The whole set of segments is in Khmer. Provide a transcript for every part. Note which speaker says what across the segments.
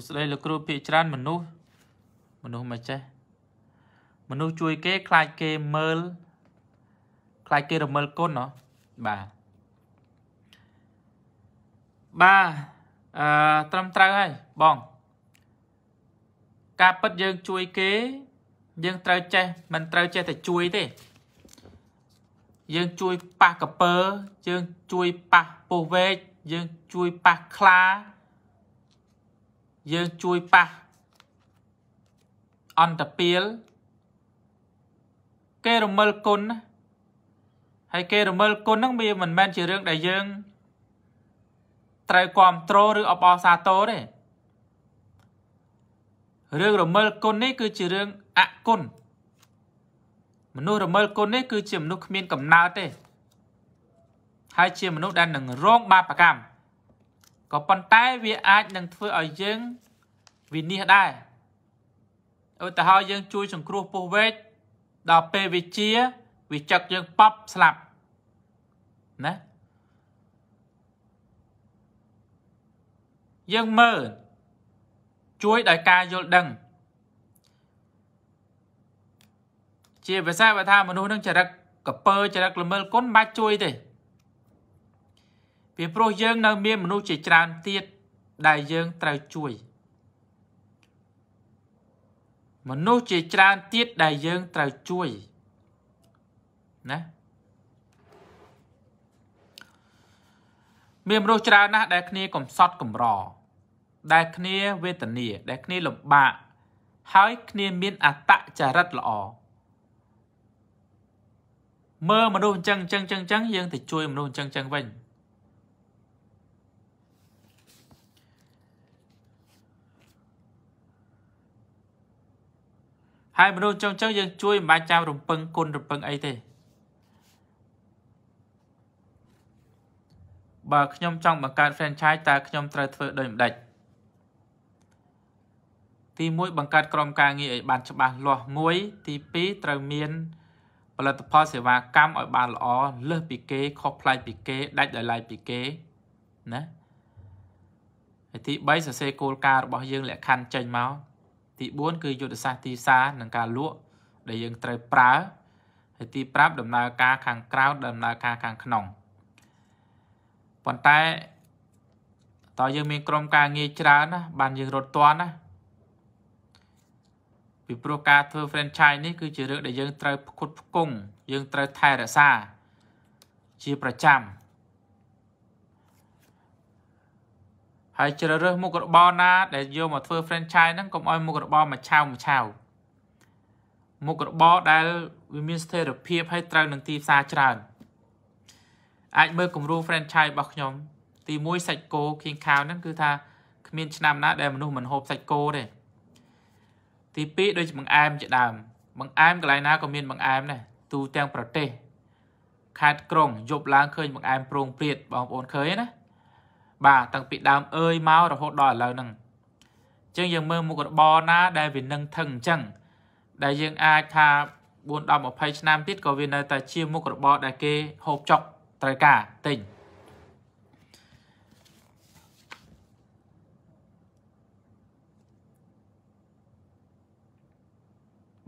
Speaker 1: សួស្តីលោកគ្រូភាកច្រើនមនុស្សមនុស្សមិនចេះមនុស្សជួយគេ ខ្លាចគេមើល ខ្លាចគេរមិលគុណហ៎បាទបាទអឺត្រឹមត្រូវហើយបង ការពិតយើងជួយគេ យើងត្រូវចេះមិនត្រូវចេះតែជួយទេ យើងជួយប៉ះកពើយើងជួយប៉ះពោះវែកយើងជួយប៉ះខ្លាយើងជួយប៉ះអន្តពាលគេរមិលគុណហើយគេរមិលគុណហ្នឹងវាមិនមែនជារឿងដែលយើង ត្រូវគ្រប់គ្រងឬអបអរសាទរទេរឿងរមិលគុណនេះ គឺជារឿងអគុណមនុស្សរមិលគុណនេះគឺជាមនុស្សគ្មានកំណើតទេ ហើយជាមនុស្សដែលនឹងរងបាបកម្មក៏ប៉ុន្តែវាអាចនឹងធ្វើឲ្យយើងវិនិច្ឆ័យដែរឧទាហរណ៍យើង ជួយ សង្គ្រោះពស់វែកដល់ពេលវាជាវាចឹកយើងប៉ប់ស្លាប់ណាយើងមើលជួយដោយការយល់ដឹង ជាភាសាបើថាមនុស្សនឹងចរិតកពើចរិតល្មើលគុណមិនបាច់ជួយទេពីព្រោះយើងនៅមានមនុស្សជាច្រើនទៀតដែលយើងត្រូវជួយ មនុស្សជាច្រើនទៀតដែលយើងត្រូវជួយណាមានមនុស្សច្រើនណាស់ដែលគ្នាកំសត់កំរដែលគ្នាវេទនាដែលគ្នាលំបាក ហើយគ្នា មានអតចរិតល្អមើលមនុស្សអញ្ចឹងអញ្ចឹងអញ្ចឹងយើងទៅជួយមនុស្សអញ្ចឹងអញ្ចឹងវិញហើយមនុស្សចឹងចឹងយើង ជួយមិនបាច់ចាំរំពឹងគុណរំពឹងអីទេបើខ្ញុំចង់បង្កើត franchise តើខ្ញុំត្រូវធ្វើដូចម្ដេចទី1បង្កើតក្រុមការងារឲ្យបាន ច្បាស់លាស់មួយ ទី2ត្រូវមានផលិតផលសេវាកម្មឲ្យបានល្អលើសពីគេខុសប្លែកពីគេដាច់ដោយឡែកពីគេណាហើយទី3សរសេរគោលការណ៍របស់យើងលក្ខខណ្ឌចេញមកទី4គឺយុទ្ធសាស្ត្រទីផ្សារនិងការលក់ដែលយើងត្រូវប្រើហើយទី5ដំណើរការខាងក្រៅដំណើរការខាងក្នុងប៉ុន្តែតើយើងមានក្រុមការងារច្រើនណាបានយើងរត់ទាន់ណាពីព្រោះការធ្វើ franchise នេះគឺជារឿងដែលយើងត្រូវផ្គត់ផ្គង់យើងត្រូវថែរក្សាជាប្រចាំហើយជ្រើសរើសមុខរបរណា ដែលយកមកធ្វើ franchise ហ្នឹងកុំឲ្យមុខរបរមួយឆាវមួយឆាវមុខរបរដែលវាមានស្ថិរភាពហើយត្រូវនឹងទីផ្សារច្រើនអាចមើលគំរូ franchise របស់ខ្ញុំ ទី1សាច់គោ King Cow ហ្នឹងគឺថាគ្មាន ឆ្នាំណា ដែលមនុស្សមិនហូបសាច់គោទេទី2ដូចបង្អែមជាដើម បង្អែមកន្លែងណាក៏មានបង្អែមដែរទូទាំងប្រទេសខេត្តក្រុងយប់ឡើងឃើញបង្អែមប្រងព្រាតបងប្អូនឃើញណាបាទតាំងពីដើមអើយមករហូតដល់ឥឡូវហ្នឹងអញ្ចឹងយើងមើលមុខរបរណាដែលវានឹងថឹងអញ្ចឹងដែលយើងអាចថា4 10 20ឆ្នាំទៀតក៏វានៅតែជាមុខរបរដែលគេហូបចុកត្រូវការទិញ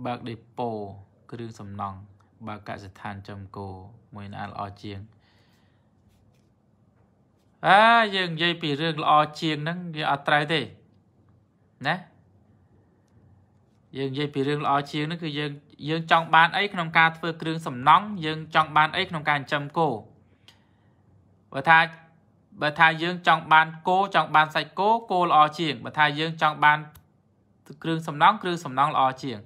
Speaker 1: បើកដេប៉ូគ្រឿងសំណង់បើកកសិដ្ឋាន ចំគោមួយណាល្អជាងអើយើងនិយាយពីរឿងល្អជាងហ្នឹងវាអត់ត្រូវទេណាយើងនិយាយពីរឿងល្អជាងហ្នឹងគឺយើងយើងចង់បានអីក្នុងការធ្វើគ្រឿងសំណង់យើងចង់បានអីក្នុងការចិញ្ចឹមគោបើថាបើថាយើងចង់បានគោចង់បានសាច់គោគោល្អជាងបើថាយើងចង់បានគ្រឿងសំណង់គ្រឿងសំណង់ល្អជាង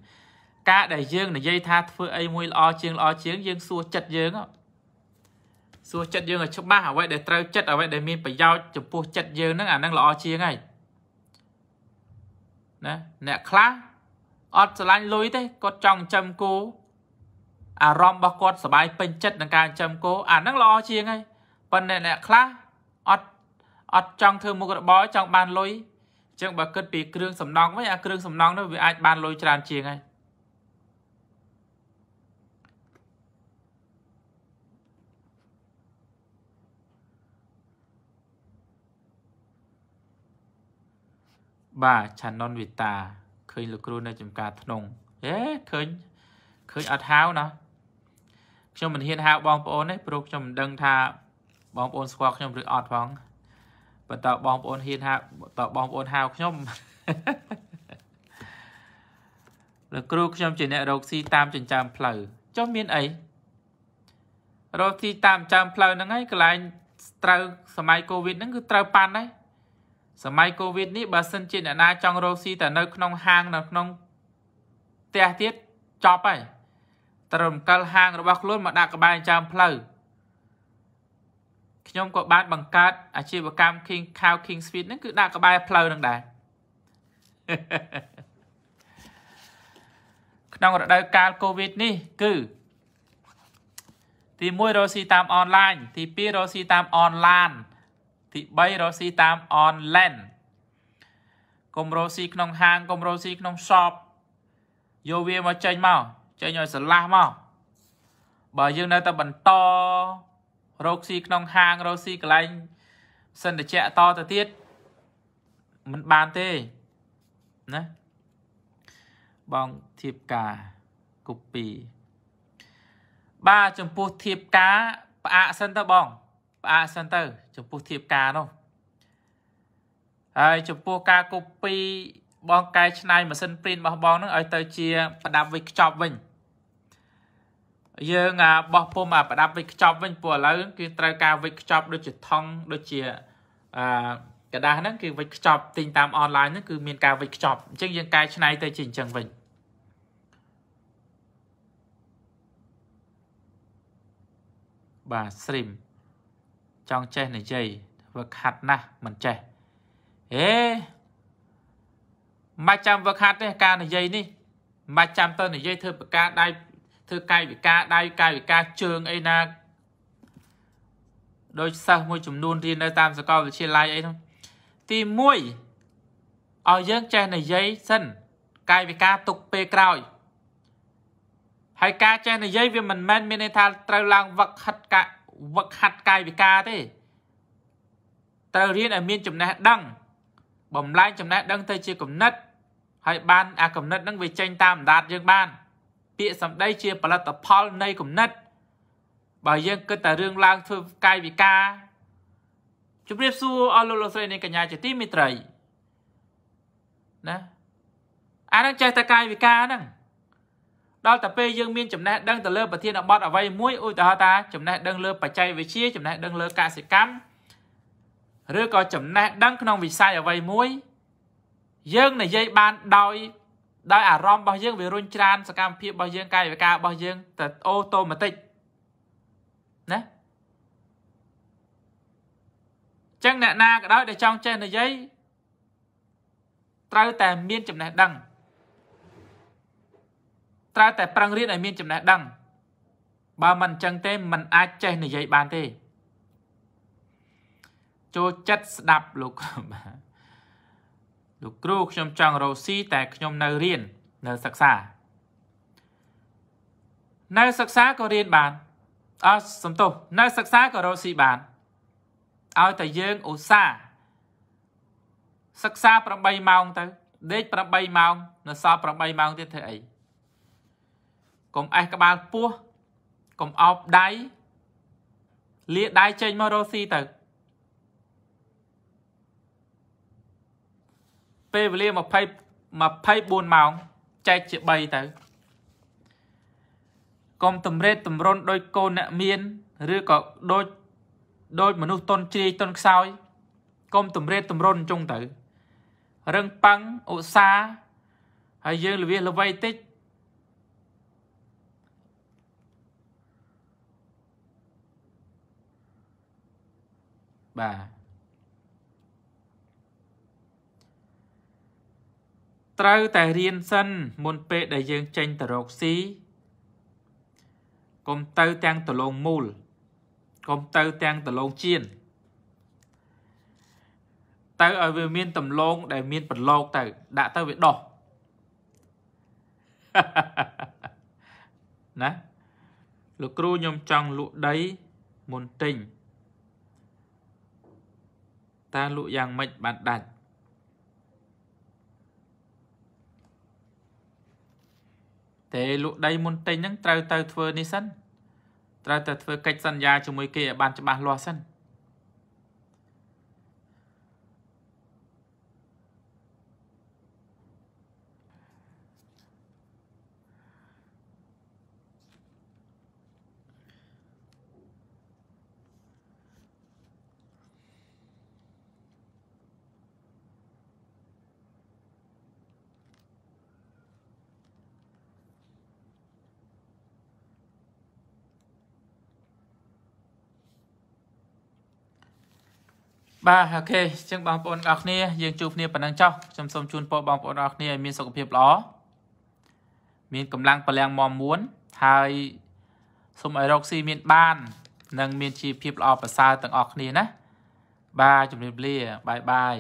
Speaker 1: ការដែលយើងនិយាយថាធ្វើអីមួយល្អជាងល្អជាងយើងសួរចិត្តយើងសួរចិត្តយើងឲ្យច្បាស់អ្វីដែលត្រូវចិត្តអ្វីដែលមានប្រយោជន៍ចំពោះចិត្តយើងហ្នឹងអាហ្នឹងល្អជាងហើយណាអ្នកខ្លះអត់ស្រឡាញ់លុយទេគាត់ចង់ចិញ្ចឹមគោអារម្មណ៍របស់គាត់សុបាយពេញចិត្តនឹងការចិញ្ចឹមគោអាហ្នឹងល្អជាងហើយប៉ុន្តែអ្នកខ្លះអត់អត់ចង់ធ្វើមុខរបរចង់បានលុយអញ្ចឹងបើគិតពីគ្រឿងសំណង់វិញអាគ្រឿងសំណង់នោះវាអាចបានលុយច្រើនជាងហើយបាទឆាណុនវិតាឃើញលោកគ្រូនៅចំការធ្នងហេឃើញឃើញអត់ហៅណាខ្ញុំមិនហ៊ានហៅបងប្អូនទេព្រោះខ្ញុំមិនដឹងថាបងប្អូនស្គាល់ខ្ញុំឬអត់ផងបើតើបងប្អូនហ៊ានហៅតើបងប្អូនហៅខ្ញុំលោកគ្រូខ្ញុំជាអ្នករកស៊ីតាមចិញ្ចើមផ្លូវចុះមានអីរកស៊ីតាមចិញ្ចើមផ្លូវហ្នឹងហើយកន្លែងត្រូវសម័យកូវីដហ្នឹងគឺត្រូវប៉ាន់ហើយសម័យកូវីដនេះបើសិនជាអ្នកណាចង់រកស៊ីតែនៅ ក្នុងហាងនៅក្នុងផ្ទះទៀតចប់ហើយត្រូវរំកិលហាងរបស់ខ្លួនមកដាក់ក្បែរចាំផ្លូវខ្ញុំក៏បានបង្កើតអាជីវកម្ម King Cow King Sweet ហ្នឹងគឺដាក់ក្បែរផ្លូវហ្នឹងដែរក្នុងរដូវកាល COVID នេះ គឺទី1រកស៊ីតាមអនឡាញទី2រកស៊ីតាមអនឡាញទី3រកស៊ីតាម online កុំរកស៊ីក្នុងហាង កុំរកស៊ីក្នុង shop យកវាមកចេញមកចេញឲ្យស្រឡះមកបើយើងនៅតែបន្តរកស៊ីក្នុងហាងរកស៊ីកន្លែងសន្តិចៈតទៅទៀតមិនបានទេណាបងធៀបការកូពីបាទចំពោះធៀបការផ្អាកសិនទៅបងផ្អាកសិនទៅចំពោះធៀបការនោះហើយចំពោះការ copy បង កែច្នៃម៉ាស៊ីន print របស់បងនឹងឲ្យទៅជាប្រដាប់វិខ្ចប់វិញយើងបោះពុំអាប្រដាប់វិខ្ចប់វិញព្រោះឥឡូវគឺត្រូវការវិខ្ចប់ដូចជាថង់ដូចជាអឺกระดาษហ្នឹងគឺវិចខ្ចប់ទិញតាមអនឡាញហ្នឹងគឺមាន ការវិចខ្ចប់អញ្ចឹងយើងកែច្នៃទៅជាអញ្ចឹងវិញបាទ stream ចង់ចេះនិយាយវឹកហាត់ណាស់មិនចេះអេមិនចាំវឹកហាត់ទេការនិយាយនេះមិនចាំទៅនិយាយធ្វើបកាដៃធ្វើកាយវិការដៃកាយវិការជើងអីណាដោយសិស្សមួយចំនួនរៀននៅតាមសាកលវិទ្យាល័យអីនោះទី1ឲ្យយើងចេះនិយាយសិន កាយវិការទុកពេលក្រោយហើយការចេះនិយាយវាមិនមែនមានន័យថាត្រូវឡើងវឹកហិតកាវឹកហាត់កាយវិការទេត្រូវរៀនឲ្យមានចំណេះដឹងបំលែងចំណេះដឹងទៅជាគំនិតហើយបាន អាគំនិតនឹងវាចេញតាមអណ្ដាតយើងបាន ពាក្យសម្ដីជាផលិតផលនៃគំនិត បើយើងគិតតែរឿងឡើងធ្វើកាយវិការជម្រាបសួរអស់លោកលោកស្រីនិងកញ្ញាជាទីមេត្រីណាអានឹងចេះតែកាយវិការហ្នឹងដល់តែពេលយើងមានចំណេះដឹងទៅលើប្រធានបទអ្វីមួយឧទាហរណ៍ថាចំណេះដឹងលើបច្ចេកវិទ្យាចំណេះដឹងលើកសិកម្មឬក៏ចំណេះដឹងក្នុងវិស័យអ្វីមួយ យើងនិយាយបានដោយដោយអារម្មណ៍របស់យើងវារុញច្រានសកម្មភាពរបស់យើងកាយវិការរបស់យើងទៅអូតូម៉ាទិកណាចឹងអ្នកណាក៏ដោយដែលចង់ចេះនិយាយត្រូវតែមានចំណេះដឹងត្រូវតែប្រឹងរៀនឲ្យមានចំណេះដឹងបើមិនអញ្ចឹងទេมันអាចចេះនិយាយបានទេចូលចិត្តស្ដាប់លោកគ្រូបាទលោកគ្រូខ្ញុំចង់រស់ស៊ីតែខ្ញុំនៅរៀននៅសិក្សា នៅសិក្សាក៏រៀនបាន អស់សំទោសនៅសិក្សាក៏រស់ស៊ីបានឲ្យតែយើងឧស្សាហ៍សិក្សា8ម៉ោងទៅ ដេក8ម៉ោងនៅសល់8ម៉ោងទៀតធ្វើអីកុំអេះក្បាលពោះកុំអោបដៃលាដៃចេញមករកស៊ីទៅពេលវេលា20 24ម៉ោងចែកជា3ទៅកុំតម្រេតតម្រុនដោយកូនអ្នកមាន ឬក៏ដូច ដូច មនុស្សតន់ជ្រាយតន់ខ្សោយកុំតម្រេតតម្រុនចុងទៅ រឹងប៉ឹងឧស្សាហ៍ហើយយើងលវាល្បីតិចបាទត្រូវតែរៀនសិនមុនពេលដែលយើងចេញទៅរកស៊ីកុំទៅទាំងដលងមូលកុំទៅទាំងដលងជៀនទៅឲ្យវាមានដំឡងដែលមានប្រឡោកទៅដាក់ទៅវាដោះណាលោកគ្រូខ្ញុំចង់លក់ដីមុនទិញតើលក់យ៉ាងម៉េចបានដាច់តែលក់ដីមុនទិញហ្នឹងត្រូវទៅធ្វើនេះសិនត្រូវតែធ្វើកិច្ចសន្យាជាមួយគេឲ្យបានច្បាស់លាស់សិន។បាទអូខេអញ្ចឹងបងប្អូនអរគ្នាយើងជួបគ្នាប៉ុណ្ណឹងចុះខ្ញុំសូមជូនពរបងប្អូនអរគ្នាឲ្យមានសុខភាពល្អមានកម្លាំងពលំមមួនហើយសូមឲ្យរកស៊ីមានបាន និង មានជីវភាពល្អប្រសើរទាំងអស់គ្នាណាបាទជម្រាបលាបាយបាយ